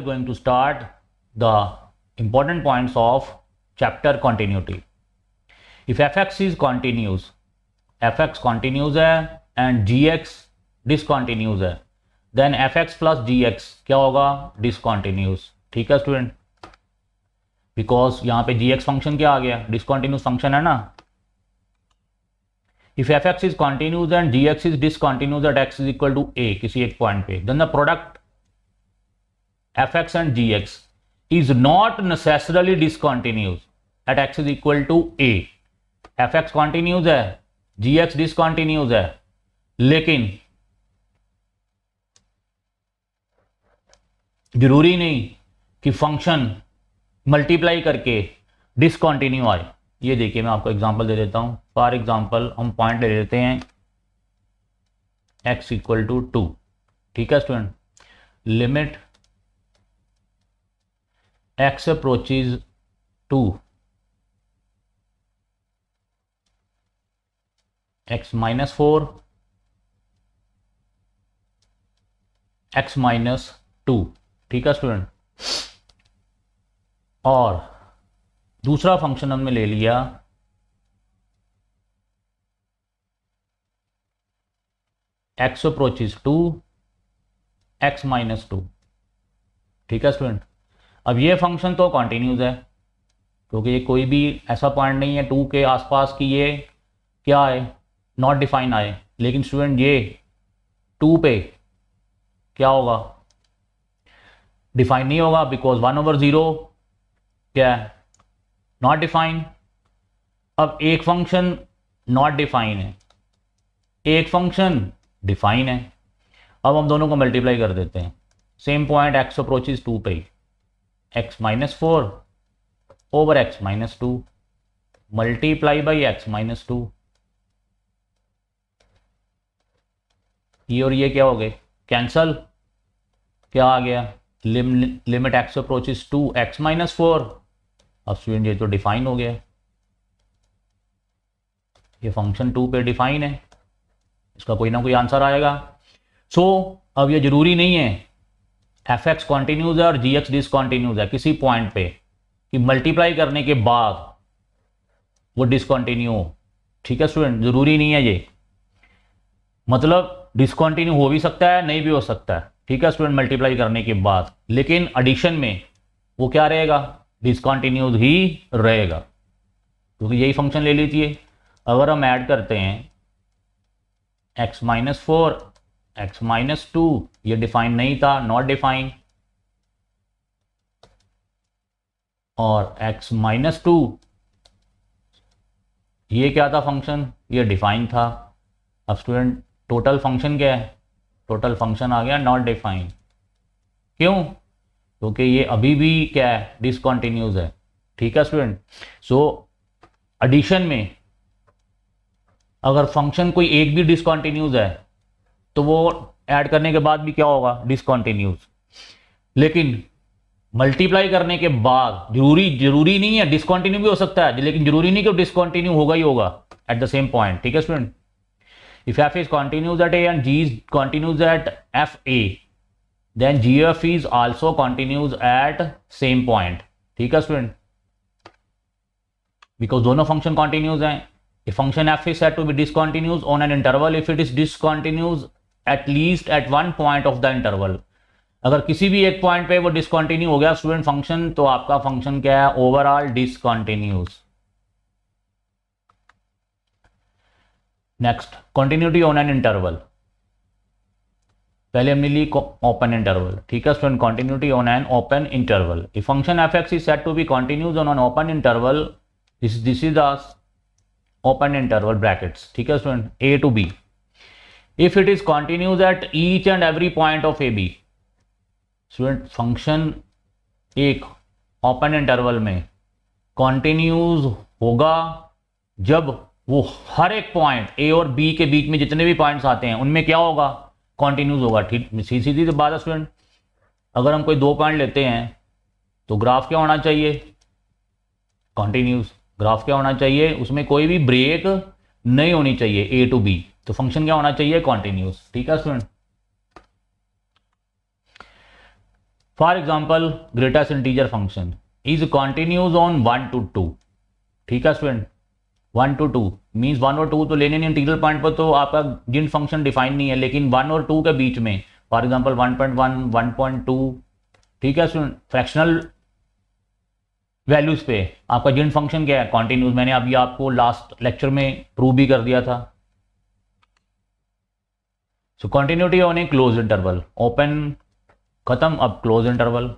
are going to start the important points of chapter continuity. If fx is continuous, fx continues and gx discontinues then fx plus gx क्या होगा discontinuous ठीक है student because यहाँ पे gx function क्या आ गया Discontinuous function है ना if f x is continuous and g x is discontinuous at x is equal to a किसी एक point पे then the product g x is not necessarily discontinuous at x is equal to a f x continuous है x discontinuous है लेकिन जरूरी नहीं कि function multiply करके डिसकॉन्टिन्यू आए ये देखिए मैं आपको एग्जांपल दे देता हूं फॉर एग्जांपल हम पॉइंट ले लेते हैं एक्स इक्वल टू टू ठीक है student limit x approaches 2 x minus 4 x minus two ठीक है स्टूडेंट और दूसरा फंक्शन हमने ले लिया x approach two x minus two ठीक है स्टूडेंट अब ये फंक्शन तो कॉन्टीन्यूज है क्योंकि ये कोई भी ऐसा पॉइंट नहीं है टू के आसपास कि ये क्या है नॉट डिफाइन आए लेकिन स्टूडेंट ये टू पे क्या होगा डिफाइन नहीं होगा बिकॉज वन ओवर ज़ीरो क्या है नॉट डिफाइन अब एक फंक्शन नॉट डिफाइन है एक फंक्शन डिफाइन है अब हम दोनों को मल्टीप्लाई कर देते हैं same point x approaches two पे x minus four over x minus two multiply by x minus two ये और ये क्या हो गए कैंसल क्या आ गया lim, limit x is two x minus four अब स्टूडेंट ये तो डिफाइन हो गया ये फंक्शन टू पे डिफाइन है इसका कोई ना कोई आंसर आएगा सो so, अब ये जरूरी नहीं है एफ एक्स कॉन्टिन्यूज है और जी एक्स डिसकॉन्टिन्यूज है किसी पॉइंट पे कि मल्टीप्लाई करने के बाद वो डिसकॉन्टिन्यू हो ठीक है स्टूडेंट जरूरी नहीं है ये मतलब डिसकॉन्टिन्यू हो भी सकता है नहीं भी हो सकता है ठीक है स्टूडेंट मल्टीप्लाई करने के बाद लेकिन एडिशन में वो क्या रहेगा डिसकॉन्टिन्यूज ही रहेगा क्योंकि तो यही फंक्शन ले लीजिए अगर हम ऐड करते हैं x minus four x minus two ये डिफाइन नहीं था नॉट डिफाइन और एक्स माइनस टू ये क्या था फंक्शन ये डिफाइन था अब स्टूडेंट टोटल फंक्शन क्या है टोटल फंक्शन आ गया नॉट डिफाइन क्यों क्योंकि ये अभी भी क्या है डिसकॉन्टिन्यूज है ठीक है स्टूडेंट सो एडिशन में अगर फंक्शन कोई एक भी डिसकॉन्टिन्यूज है तो वो ऐड करने के बाद भी क्या होगा डिसकॉन्टिन्यूज लेकिन मल्टीप्लाई करने के बाद जरूरी जरूरी नहीं है डिसकॉन्टिन्यू भी हो सकता है लेकिन जरूरी नहीं कि डिसकॉन्टिन्यू होगा ही होगा एट द सेम पॉइंट ठीक है student is continuous at a and g is continuous at f a then g f is also continuous at same point ठीक है स्टूडेंट बिकॉज दोनों फंक्शन कॉन्टिन्यूज हैं function f is said to be discontinuous on an interval if it is discontinuous at least at one point of the interval अगर किसी भी एक point पे वो डिसकॉन्टिन्यू हो गया स्टूडेंट फंक्शन तो आपका फंक्शन क्या है overall discontinuous next continuity on an interval पहले हमने ली ओपन इंटरवल ठीक है student continuity on an open interval if function f x is said to be continuous on an open interval this is the open interval brackets ठीक है student a to b if it is is at each and every point of a b student function एक open interval में continuous होगा जब वो हर एक point A और b के बीच में जितने भी पॉइंट्स आते हैं उनमें क्या होगा कॉन्टिन्यूज होगा ठीक सी सीधी सी तो बात है स्टूडेंट अगर हम कोई दो पॉइंट लेते हैं तो ग्राफ क्या होना चाहिए कॉन्टिन्यूस ग्राफ क्या होना चाहिए उसमें कोई भी ब्रेक नहीं होनी चाहिए ए टू बी तो फंक्शन क्या होना चाहिए कॉन्टिन्यूस ठीक है student for example greatest integer function is continuous on one to two ठीक है student one to two means one और टू तो लेने नहीं इंटीरियर पॉइंट पर तो आपका जिन फंक्शन डिफाइन नहीं है लेकिन वन और टू के बीच में for example one point one one point two ठीक है स्टूडेंट फ्रैक्शनल वैल्यूज पे आपका जिन फंक्शन क्या है कॉन्टिन्यूज मैंने अभी आपको लास्ट लेक्चर में प्रूव भी कर दिया था so continuity on a close interval open खत्म अब close interval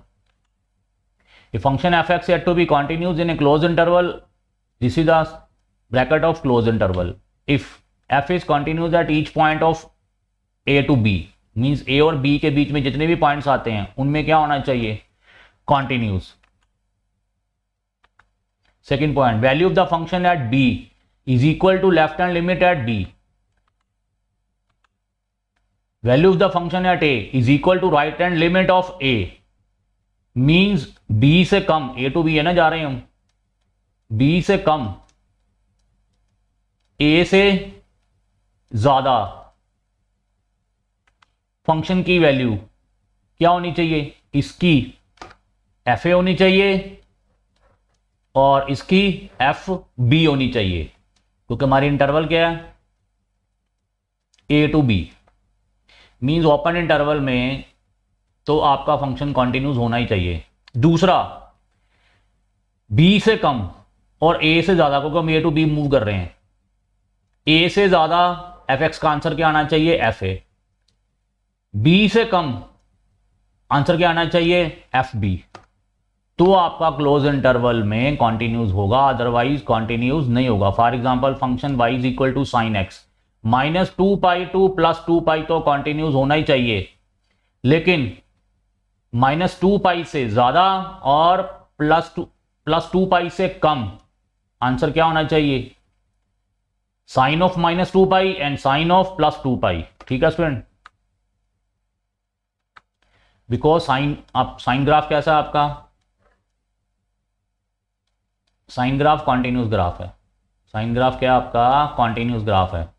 function f x said to be continuous in a close interval this is the bracket of close interval if f is continuous at each point of a to b means a और b के बीच में जितने भी point आते हैं उनमें क्या होना चाहिए continuous second point value of the function at b is equal to left end limit at b value of the function at a is equal to right hand limit of a means b से कम a to b है ना जा रहे हम b से कम a से ज्यादा function की वैल्यू क्या होनी चाहिए इसकी एफ ए होनी चाहिए और इसकी एफ बी होनी चाहिए क्योंकि हमारी इंटरवल क्या है a to b means open interval में तो आपका फंक्शन कॉन्टिन्यूस होना ही चाहिए दूसरा बी से कम और ए से ज़्यादा क्योंकि हम ए टू बी मूव कर रहे हैं ए से ज़्यादा एफ एक्स का आंसर क्या आना चाहिए एफ ए बी से कम आंसर क्या आना चाहिए एफ बी तो आपका क्लोज इंटरवल में कॉन्टिन्यूज होगा अदरवाइज कॉन्टिन्यूज नहीं होगा for example function y is equal to sine x minus two pi to plus two pi तो कॉन्टिन्यूज होना ही चाहिए लेकिन माइनस टू पाई से ज्यादा और plus two plus two pi से कम आंसर क्या होना चाहिए sine of minus two pi and sine of plus two pi ठीक है स्टूडेंट बिकॉज साइन आप साइन ग्राफ कैसा है आपका साइन ग्राफ कॉन्टिन्यूस ग्राफ है साइन ग्राफ क्या आपका कॉन्टिन्यूस ग्राफ है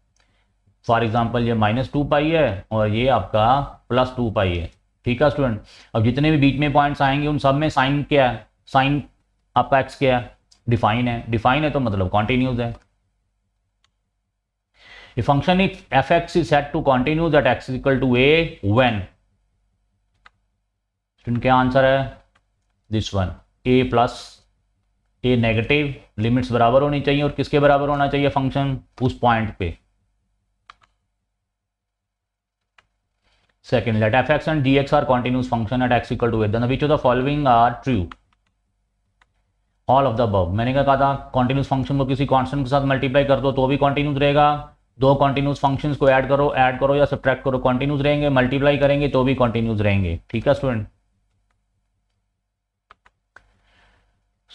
फॉर एग्जाम्पल ये माइनस टू पाई है और ये आपका प्लस टू पाई है ठीक है स्टूडेंट अब जितने भी बीच में पॉइंट्स आएंगे उन सब में साइन क्या है साइन आपका एक्स क्या है डिफाइन है डिफाइन है तो मतलब कॉन्टिन्यूज है A function if fx is set to continuous at x is equal to a student क्या आंसर है this one a plus a negative limits बराबर होनी चाहिए और किसके बराबर होना चाहिए फंक्शन उस पॉइंट पे Second, let fx and dx are continuous function at x equal to a. Then which of the following are true? All of the बब मैंने क्या कहा था कॉन्टिन्यूस फंक्शन को किसी कॉन्स्टेंट के साथ मल्टीप्लाई कर दो तो भी कॉन्टिन्यूस रहेगा दो कॉन्टिन्यूस फंक्शन को ऐड करो ऐड करो या सब्ट्रैक्ट करो कॉन्टिन्यूस रहेंगे मल्टीप्लाई करेंगे तो भी कॉन्टिन्यूस रहेंगे ठीक है स्टूडेंट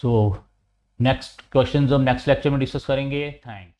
सो नेक्स्ट क्वेश्चन हम नेक्स्ट लेक्चर में डिस्कस करेंगे थैंक